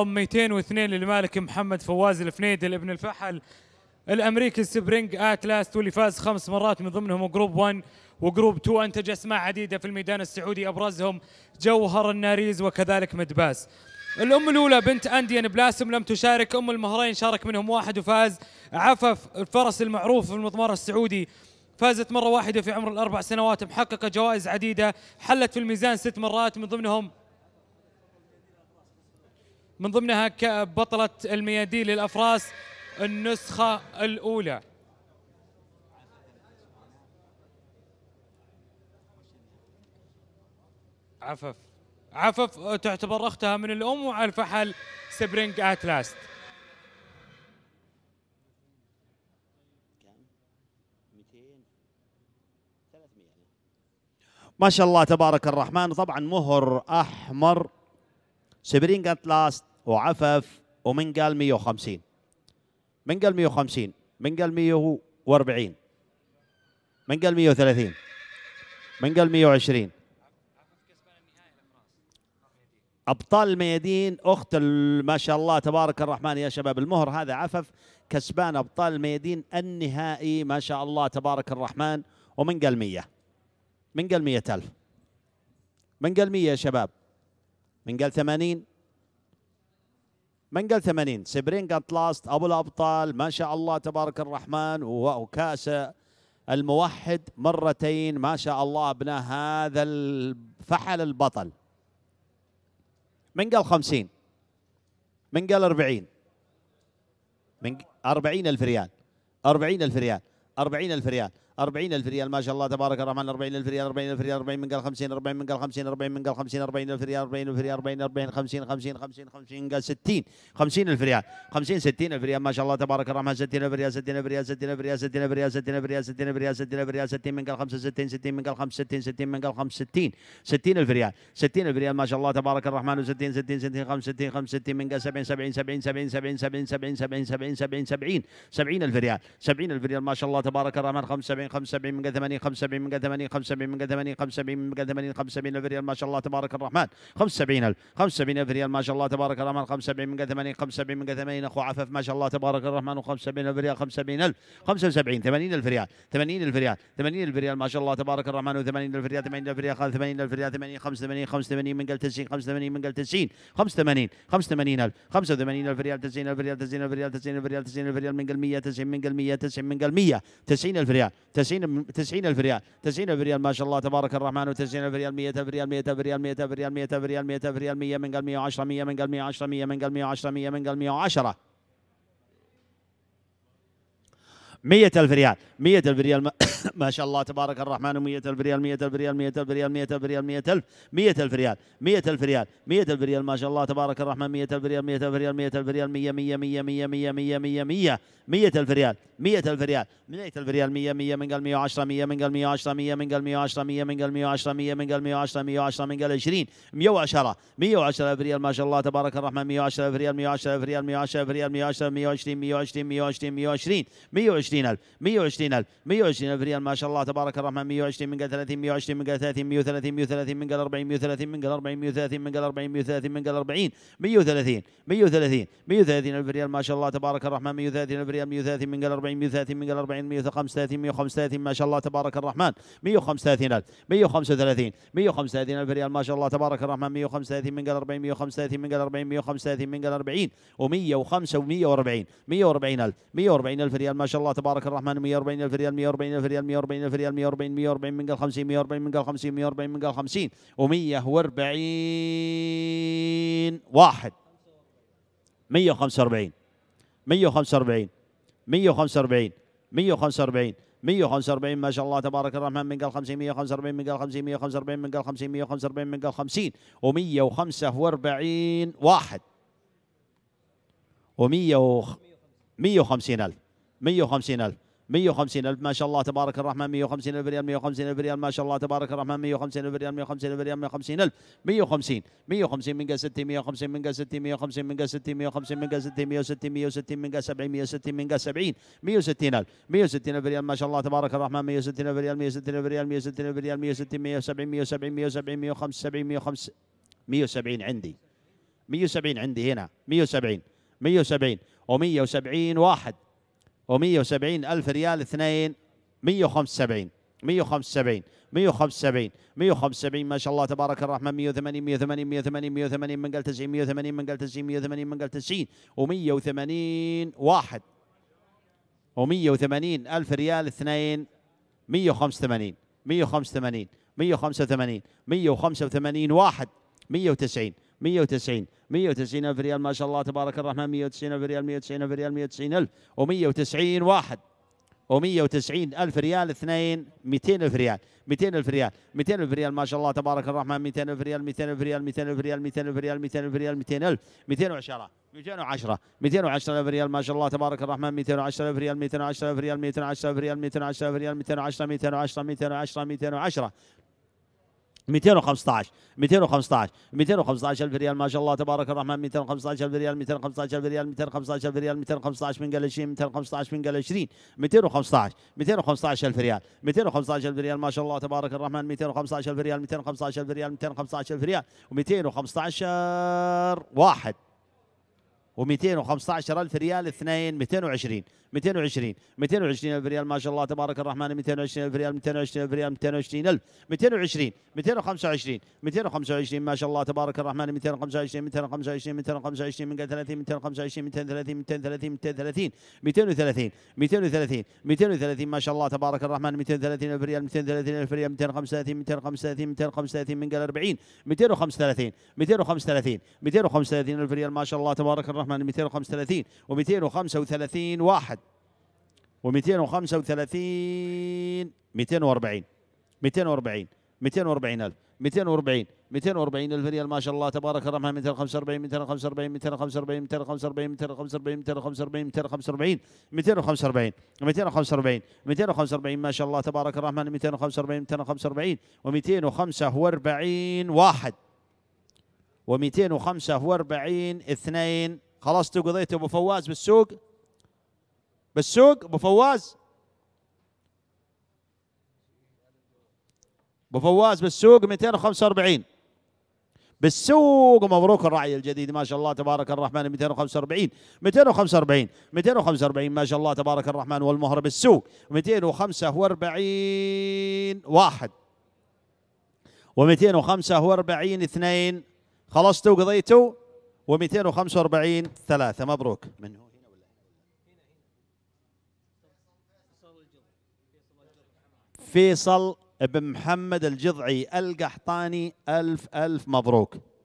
202 للمالك محمد فواز الفنيدل ابن الفحل الامريكي سبرينج اتلاست واللي فاز خمس مرات من ضمنهم جروب 1 وجروب 2 انتج اسماء عديده في الميدان السعودي ابرزهم جوهر الناريز وكذلك مدباس. الام الاولى بنت انديان بلاسم لم تشارك ام المهرين شارك منهم واحد وفاز عفف الفرس المعروف في المضمار السعودي فازت مره واحده في عمر الاربع سنوات محققه جوائز عديده حلت في الميزان ست مرات من ضمنهم من ضمنها بطلة الميادين للأفراس النسخة الأولى عفف عفف تعتبر أختها من الأم وعلى الفحل سبرينج أتلاست ما شاء الله تبارك الرحمن طبعا مهر أحمر سبرينج أتلاست وعفف ومن قال 150 من قال 150 من قال 140 من قال 130 من قال 120 ابطال الميادين اخت ما شاء الله تبارك الرحمن يا شباب المهر هذا عفف كسبان ابطال الميادين النهائي ما شاء الله تبارك الرحمن ومن قال 100 من قال 100000 من قال 100 يا شباب من قال 80 من قال 80 سبرين قالت لاست ابو الابطال ما شاء الله تبارك الرحمن وكاس الموحد مرتين ما شاء الله ابناء هذا الفحل البطل من قال 50 من قال 40 من 40 الف ريال 40 الف ريال 40 الف ريال الف ريال ما شاء الله تبارك الرحمن الف ريال الف ريال 40 من قال 50 40 من قال 50 40 من قال 50 الف ريال الف ريال 40 40 50 50 50 50 قال 60 الف ريال 50 الف ريال ما شاء الله تبارك الرحمن الف ريال الف ريال الف ريال الف ريال الف ريال الف ريال الف ريال 60 من قال 65 60 من قال 65 60 من قال 65 الف ريال الف ريال ما شاء الله تبارك الرحمن 60 60 60 65 65 من قال 70 70 70 70 70 70 70 70 70 70 الف ريال الف ريال ما شاء الله تبارك الرحمن 75 75 75 من 80 75 من 80 75 من 80 75 من 80 75 الف ريال ما شاء الله تبارك الرحمن 75 الف 75 الف ريال ما شاء الله تبارك الرحمن 75 من 80 75 من 80 اخو عفف ما شاء الله تبارك الرحمن و75 الف ريال 75 الف 75 80 الف ريال 80 الف ريال 80 الف ريال ما شاء الله تبارك الرحمن و80 الف ريال 80 الف ريال 80 الف ريال 80 85 85 من 90 85 من 90 85 85 الف 85 الف ريال 90 الف ريال 90 الف ريال 90 الف ريال 90 الف ريال من 100 90 من 100 90 من 100 90 الف ريال 90 الف ريال الف ريال ما شاء الله تبارك الرحمن و الف ريال الف ريال الف ريال الف ريال الف ريال 100000 الف ريال 100 من قال 110 100 من قال 110 100 من قال 110 100 من قال 110 100000 ريال 100000 ريال ما شاء الله تبارك الرحمن 100000 ريال 100000 ريال 100000 ريال 100000 ريال 100000 100000 ريال 100000 ريال 100000 ريال ما شاء الله تبارك الرحمن 100000 ريال 100000 ريال 100000 ريال 100 100 100 100 100 100 100 100 ألف ريال ألف ريال ألف ريال 100 100 من قال 110 100 من قال 110 100 من قال 110 100 من قال 110 100 من قال 110 110 من قال 20 110 ألف ريال ما شاء الله تبارك الرحمن ألف ريال ألف ريال ألف ريال 110 120 120 120 120 120 120000 120000 120000 ريال ما شاء الله تبارك الرحمن 120 من قال 30 120 من قال 30 130 130 من قال 40 130 من قال 40 130 من قال 40 130 من قال 40 130 130 130000 ريال ما شاء الله تبارك الرحمن 130000 ريال 130 من قال 40 130 من قال 40 135 135 ما شاء الله تبارك الرحمن 135000 135 135000 ريال ما شاء الله تبارك الرحمن 135 من قال 40 135 من قال 40 135 من قال 40 و105 و140 140000 140000 ريال ما شاء الله تبارك تبارك الرحمن 140 الف ريال 140 الف ريال 140 الف ريال 140 140 من قال 50 140 من قال 50 140 من قال 50 و140 واحد 145 145 145 145 145 ما شاء الله تبارك الرحمن من قال 50 145 من قال 50 145 من قال 50 145 من قال 50 و145 واحد و100 150 الف 150000 150000 ما شاء الله تبارك الرحمن 150000 ريال 150000 ريال ما شاء الله تبارك الرحمن 150000 ريال 150000 ريال 150000 150 150 من 60 150 من 60 150 من 60 150 من 60 160 160 من 70 160 من 70 160000 الف ريال ما شاء الله تبارك الرحمن الف ريال الف ريال الف ريال 160 170 170 170 175 150 170 عندي 170 عندي هنا 170 170 و170 واحد و170 ألف ريال اثنين 175 175 175 175 ما شاء الله تبارك الرحمن 180 180 180 180 من قال 90 180 من قال 90 180 من قال 90 و180 واحد و180 ألف ريال اثنين 185 185 185 185 واحد 190 190 190 ألف ريال ما شاء الله تبارك الرحمن 190 ألف ريال 190 ألف ريال 190 ألف و190 واحد و190 ألف ريال اثنين 200 ألف ريال 200 ألف ريال 200 ألف ريال ما شاء الله تبارك الرحمن 200 ألف ريال 200 ألف ريال 200 ألف ريال 200 ألف ريال 200 ألف ريال 200 ألف 210 210 210 ألف ريال ما شاء الله تبارك الرحمن 210 ألف ريال 210 ألف ريال 210 ألف ريال 210 ألف ريال 210 210 210 210 210 215 215 215 الف ريال ما شاء الله تبارك الرحمن 215 الف ريال 215 الف ريال 215 الف ريال 215 من قال 20 215 من قال 20 215 215 الف ريال 215 الف ريال ما شاء الله تبارك الرحمن 215 الف ريال 215 الف ريال 215 الف ريال و215 واحد و215 الف ريال اثنين 220 220 220 الف ريال ما شاء الله تبارك الرحمن 220 الف ريال 220 الف ريال 220 الف 220 225 225 ما شاء الله تبارك الرحمن 225 225 225 من 30 225 230 230 230 230 230 230 ما شاء الله تبارك الرحمن 230 الف ريال 230 الف ريال 235 235 235 من 40 235 235 235 الف ريال ما شاء الله تبارك الرحمن الرحمن 235 و235 واحد و235 240 240 240 ألف 240 240 ألف ريال ما شاء الله تبارك الرحمن 245 245 245 245 245 245 245 245 245 245 ما شاء الله تبارك الرحمن 245 245 و245 واحد و245 اثنين خلاص قضيت ابو فواز بالسوق بالسوق ابو فواز ابو فواز بالسوق 245 بالسوق مبروك الرعي الجديد ما شاء الله تبارك الرحمن 245 245 245 ما شاء الله تبارك الرحمن والمهر بالسوق 245 واحد و245 اثنين خلصتوا قضيتوا و245 ثلاثة مبروك من هو هنا ولا هنا فيصل بن محمد الجضعي القحطاني ألف ألف مبروك